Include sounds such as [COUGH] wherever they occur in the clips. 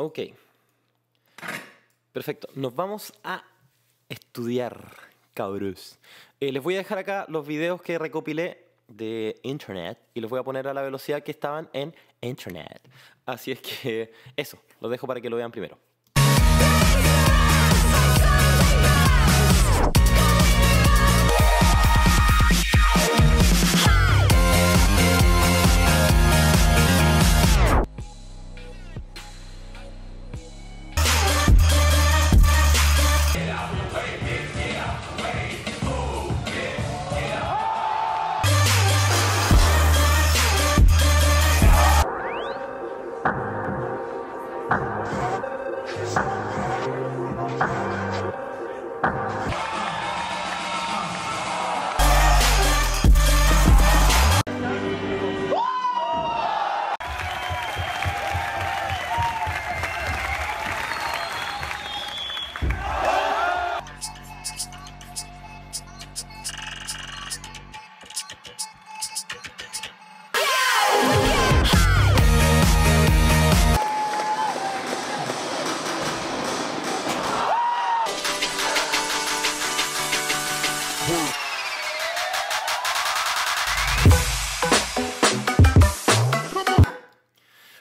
Ok. Perfecto. Nos vamos a estudiar, cabrús. Eh, les voy a dejar acá los videos que recopilé de internet y los voy a poner a la velocidad que estaban en internet. Así es que eso, los dejo para que lo vean primero.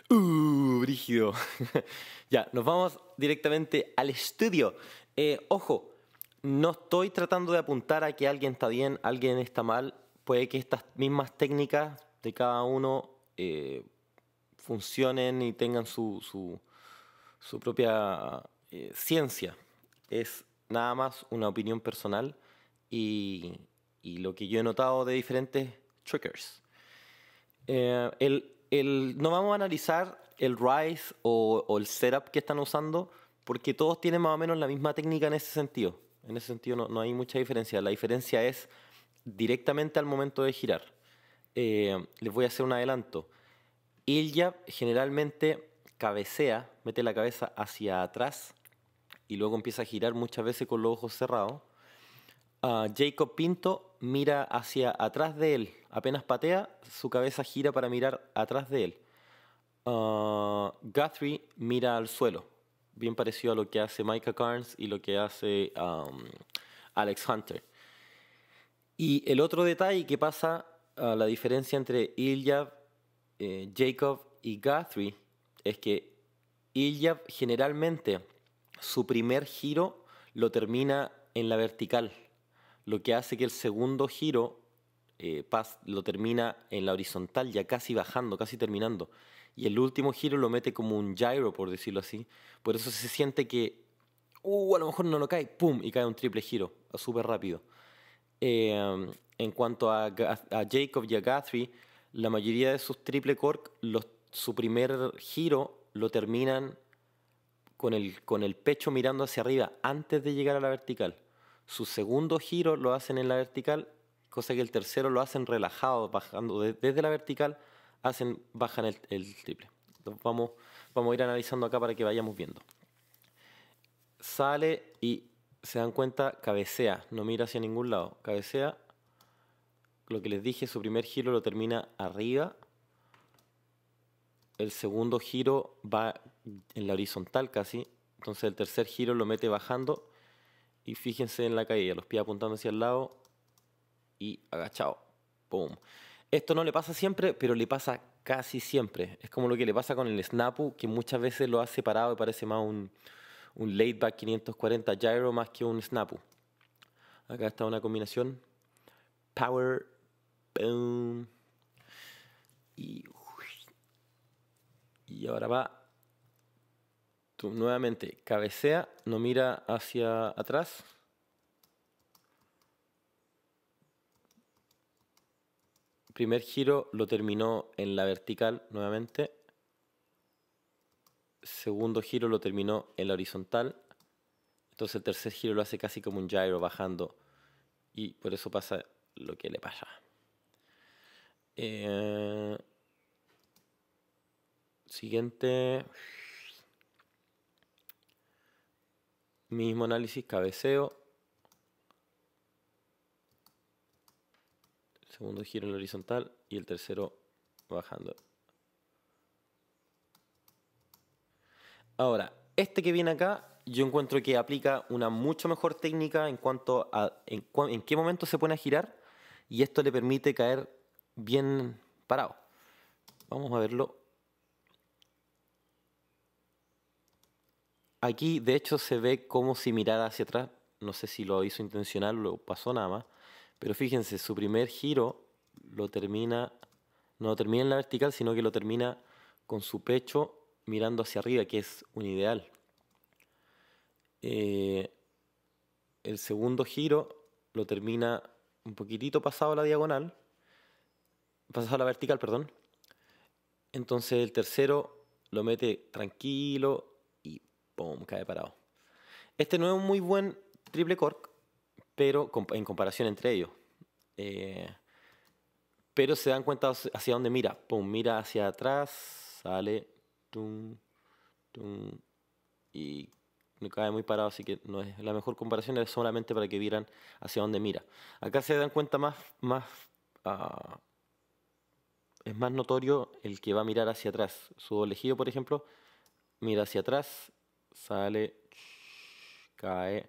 Uh, brígido. [LAUGHS] ya, nos vamos directamente al estudio. Eh, ojo, no estoy tratando de apuntar a que alguien está bien, alguien está mal. Puede que estas mismas técnicas de cada uno eh, funcionen y tengan su, propia eh, ciencia. Es nada más una opinión personal. Y, lo que yo he notado de diferentes triggers. Eh, el, no vamos a analizar el rise o, el setup que están usando porque todos tienen más o menos la misma técnica en ese sentido. En ese sentido no, hay mucha diferencia. La diferencia es directamente al momento de girar. Eh, les voy a hacer un adelanto. Ilya generalmente cabecea, mete la cabeza hacia atrás y luego empieza a girar muchas veces con los ojos cerrados Ah, Jacob Pinto mira hacia atrás de él. Apenas patea, su cabeza gira para mirar atrás de él. Ah, Guthrie mira al suelo. Bien parecido a lo que hace Micah Carnes y lo que hace Alex Hunter. Y el otro detalle que pasa, ah, la diferencia entre Ilyab, eh, Jacob y Guthrie, es que Ilyab generalmente su primer giro lo termina en la vertical lo que hace que el segundo giro eh, lo termina en la horizontal, ya casi bajando, casi terminando. Y el último giro lo mete como un gyro, por decirlo así. Por eso se siente que, uh, a lo mejor no lo cae, ¡pum! Y cae un triple giro, súper rápido. Em, en cuanto a, Jacob y a Guthrie, la mayoría de sus triple cork, su primer giro lo terminan con el, con el pecho mirando hacia arriba antes de llegar a la vertical. Su segundo giro lo hacen en la vertical, cosa que el tercero lo hacen relajado, bajando desde la vertical, hacen, bajan el, triple. vamos, vamos a ir analizando acá para que vayamos viendo. Sale y se dan cuenta, cabecea, no mira hacia ningún lado, cabecea. Lo que les dije, su primer giro lo termina arriba. El segundo giro va en la horizontal casi. Entonces el tercer giro lo mete bajando y fíjense en la caída, los pies apuntando hacia el lado y agachado. boom Esto no le pasa siempre, pero le pasa casi siempre. Es como lo que le pasa con el Snapu, que muchas veces lo hace parado y parece más un, un back 540 gyro más que un Snapu. Acá está una combinación. Power. Boom. Y, y ahora va Tú nuevamente cabecea, no mira hacia atrás. Primer giro lo terminó en la vertical nuevamente. Segundo giro lo terminó en la horizontal. Entonces el tercer giro lo hace casi como un gyro bajando. Y por eso pasa lo que le pasa. Eh, siguiente. Mismo análisis, cabeceo. El segundo giro en el horizontal y el tercero bajando. Ahora, este que viene acá, yo encuentro que aplica una mucho mejor técnica en cuanto a en, en, qué momento se pone a girar y esto le permite caer bien parado. Vamos a verlo Aquí, de hecho, se ve como si mirara hacia atrás. No sé si lo hizo intencional o pasó nada más. Pero fíjense, su primer giro lo termina, no lo termina en la vertical, sino que lo termina con su pecho mirando hacia arriba, que es un ideal. Eh, el segundo giro lo termina un poquitito pasado la diagonal, pasado la vertical, perdón. Entonces el tercero lo mete tranquilo, Pum, cae parado. Este no es un muy buen triple cork, pero en comparación entre ellos. Eh, pero se dan cuenta hacia dónde mira. Pum, mira hacia atrás, sale, tum, tum, y no cae muy parado, así que no es la mejor comparación, es solamente para que vieran hacia dónde mira. Acá se dan cuenta más, más ah, es más notorio el que va a mirar hacia atrás. Su doble por ejemplo, mira hacia atrás sale, cae.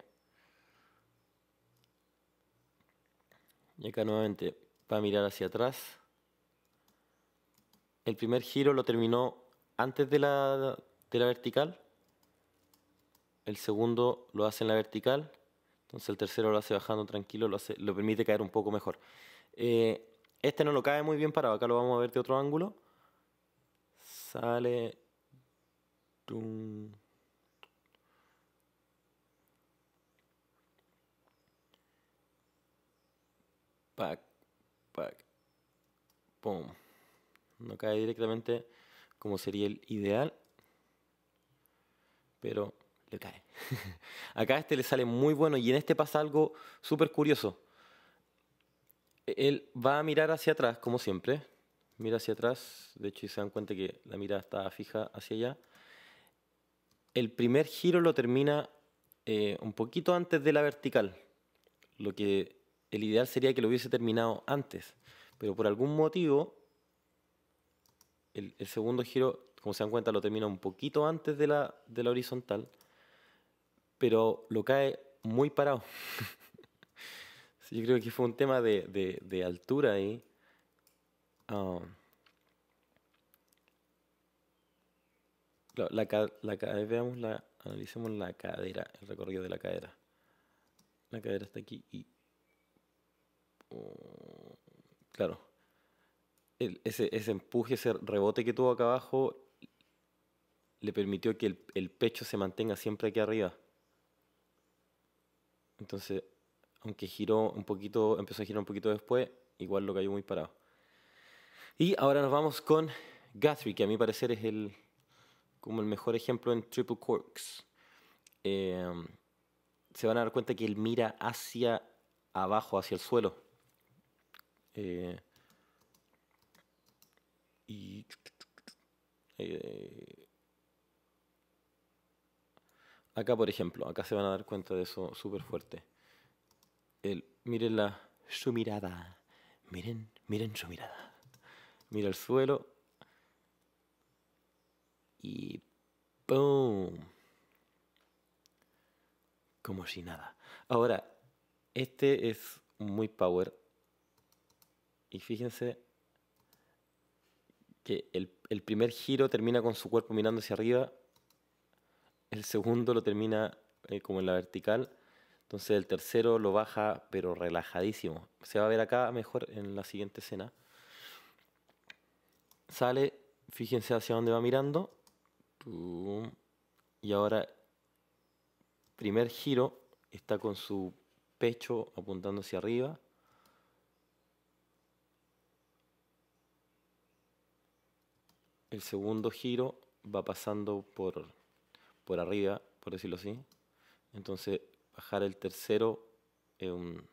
Y acá nuevamente va a mirar hacia atrás. El primer giro lo terminó antes de la, de la vertical. El segundo lo hace en la vertical. Entonces el tercero lo hace bajando tranquilo, lo, permite caer un poco mejor. Eh, este no lo cae muy bien parado. Acá lo vamos a ver de otro ángulo. Sale. pum. No cae directamente como sería el ideal, pero le cae. [LAUGHS] Acá este le sale muy bueno y en este pasa algo súper curioso. Él va a mirar hacia atrás, como siempre. Mira hacia atrás, de hecho, si se dan cuenta que la mirada está fija hacia allá. El primer giro lo termina eh, un poquito antes de la vertical, lo que el ideal sería que lo hubiese terminado antes, pero por algún motivo el, segundo giro, como se dan cuenta, lo termina un poquito antes de la, horizontal, pero lo cae muy parado. [LAUGHS] Yo creo que fue un tema de, altura ahí. Ah. la, veamos la, analicemos la cadera, el recorrido de la cadera. La cadera está aquí y claro, ese, empuje, ese rebote que tuvo acá abajo, le permitió que el, pecho se mantenga siempre aquí arriba. Entonces, aunque giró un poquito, empezó a girar un poquito después, igual lo cayó muy parado. Y ahora nos vamos con Guthrie, que a mi parecer es el, como el mejor ejemplo en triple corks. Eh, se van a dar cuenta que él mira hacia abajo, hacia el suelo. Eh, y eh, acá, por ejemplo, acá se van a dar cuenta de eso súper fuerte. El, miren la, su mirada. Miren, miren su mirada. Mira el suelo. Y ¡Boom! Como si nada. Ahora, este es muy power y fíjense que el, primer giro termina con su cuerpo mirando hacia arriba, el segundo lo termina eh, como en la vertical, entonces el tercero lo baja pero relajadísimo. Se va a ver acá mejor en la siguiente escena. Sale, fíjense hacia dónde va mirando. Y ahora, primer giro, está con su pecho apuntando hacia arriba. el segundo giro va pasando por, por arriba, por decirlo así. Entonces, bajar el tercero es un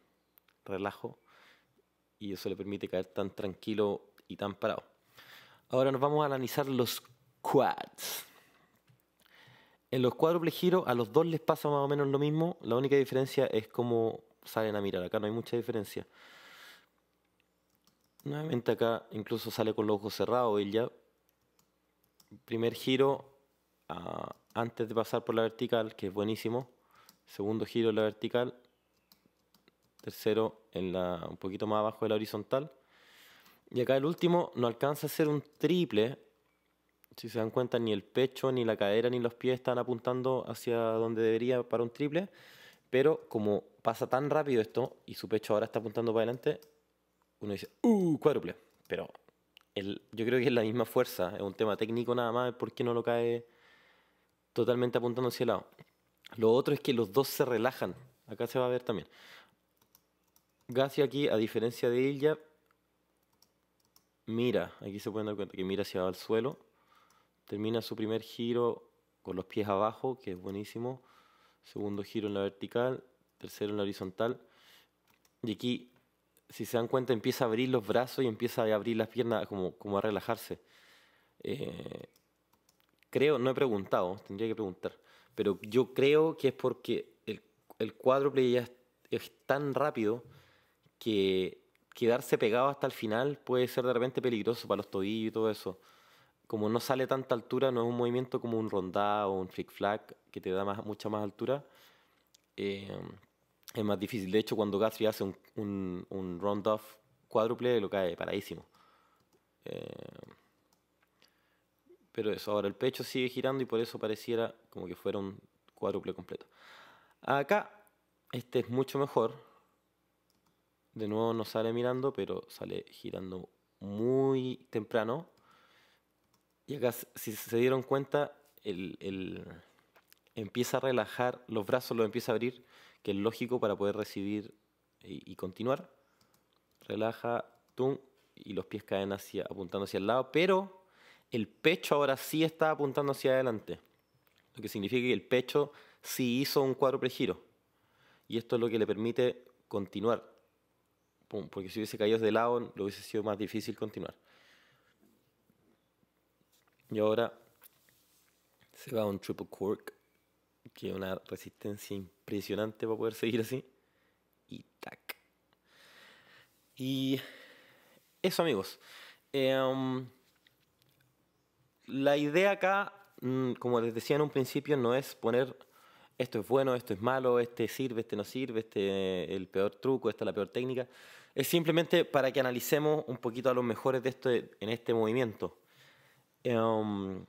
relajo y eso le permite caer tan tranquilo y tan parado. Ahora nos vamos a analizar los quads. En los cuádruples giros a los dos les pasa más o menos lo mismo. La única diferencia es cómo salen a mirar. Acá no hay mucha diferencia. Nuevamente acá incluso sale con los ojos cerrados ya primer giro ah, antes de pasar por la vertical, que es buenísimo. Segundo giro en la vertical. Tercero en la, un poquito más abajo de la horizontal. Y acá el último no alcanza a ser un triple. Si se dan cuenta, ni el pecho, ni la cadera, ni los pies están apuntando hacia donde debería para un triple. Pero como pasa tan rápido esto y su pecho ahora está apuntando para adelante, uno dice, ¡uh! Cuádruple. Pero yo creo que es la misma fuerza, es un tema técnico nada más, ¿por qué no lo cae totalmente apuntando hacia el lado? Lo otro es que los dos se relajan, acá se va a ver también. Gassi aquí, a diferencia de ella, mira, aquí se pueden dar cuenta que mira hacia el suelo, termina su primer giro con los pies abajo, que es buenísimo, segundo giro en la vertical, tercero en la horizontal, y aquí si se dan cuenta, empieza a abrir los brazos y empieza a abrir las piernas, como, como a relajarse. Eh, creo, no he preguntado, tendría que preguntar, pero yo creo que es porque el, el cuádruple ya es, tan rápido que quedarse pegado hasta el final puede ser de repente peligroso para los tobillos y todo eso. Como no sale tanta altura, no es un movimiento como un rondá o un flick flag que te da mucha más altura. Eh, es más difícil. De hecho, cuando Guthrie hace un, un, round-off cuádruple, lo cae paradísimo. Eh, pero eso, ahora el pecho sigue girando y por eso pareciera como que fuera un cuádruple completo. Acá, este es mucho mejor. De nuevo no sale mirando, pero sale girando muy temprano. Y acá, si se dieron cuenta, el, el empieza a relajar, los brazos los empieza a abrir que es lógico para poder recibir y, continuar. Relaja, tú y los pies caen hacia, apuntando hacia el lado, pero el pecho ahora sí está apuntando hacia adelante, lo que significa que el pecho sí hizo un cuadro giro. Y esto es lo que le permite continuar, porque si hubiese caído de lado, lo hubiese sido más difícil continuar. Y ahora se va a un triple cork que una resistencia impresionante para poder seguir así. Y tac. Y eso amigos. Em, la idea acá, mm, como les decía en un principio, no es poner esto es bueno, esto es malo, este sirve, este no sirve, este el peor truco, esta es la peor técnica. Es simplemente para que analicemos un poquito a los mejores de esto en este movimiento. Em,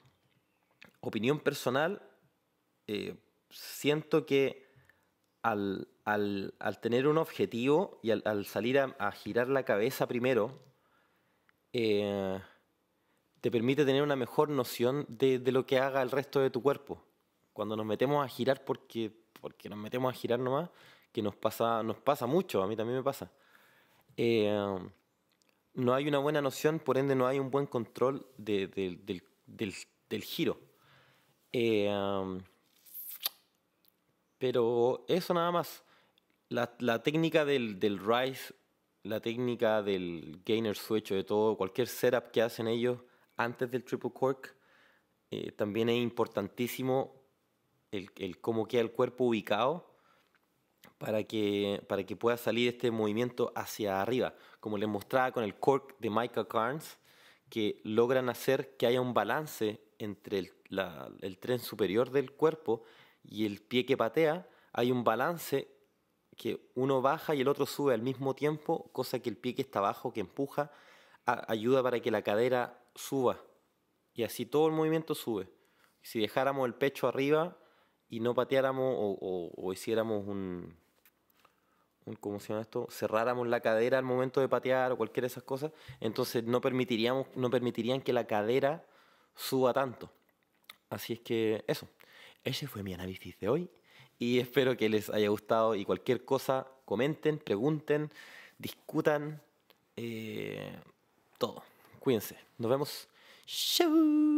opinión personal, eh, siento que al, tener un objetivo y al, salir a, girar la cabeza primero, eh, te permite tener una mejor noción de, lo que haga el resto de tu cuerpo. Cuando nos metemos a girar porque, porque nos metemos a girar nomás, que nos pasa, nos pasa mucho, a mí también me pasa. Eh, no hay una buena noción, por ende no hay un buen control del, giro. Eh, pero eso nada más. La, técnica del, rise, la técnica del gainer switch o de todo, cualquier setup que hacen ellos antes del triple cork, eh, también es importantísimo el, cómo queda el cuerpo ubicado para que, para que pueda salir este movimiento hacia arriba, como les mostraba con el cork de Michael Carnes, que logran hacer que haya un balance entre el tren superior del cuerpo y el pie que patea, hay un balance que uno baja y el otro sube al mismo tiempo, cosa que el pie que está abajo, que empuja, ayuda para que la cadera suba. Y así todo el movimiento sube. Si dejáramos el pecho arriba y no pateáramos o, hiciéramos un, ¿Cómo se llama esto? Cerráramos la cadera al momento de patear o cualquiera de esas cosas, entonces no, permitiríamos, no permitirían que la cadera suba tanto. Así es que eso ese fue mi análisis de hoy y espero que les haya gustado y cualquier cosa, comenten, pregunten, discutan, eh, todo. Cuídense. Nos vemos. Chau.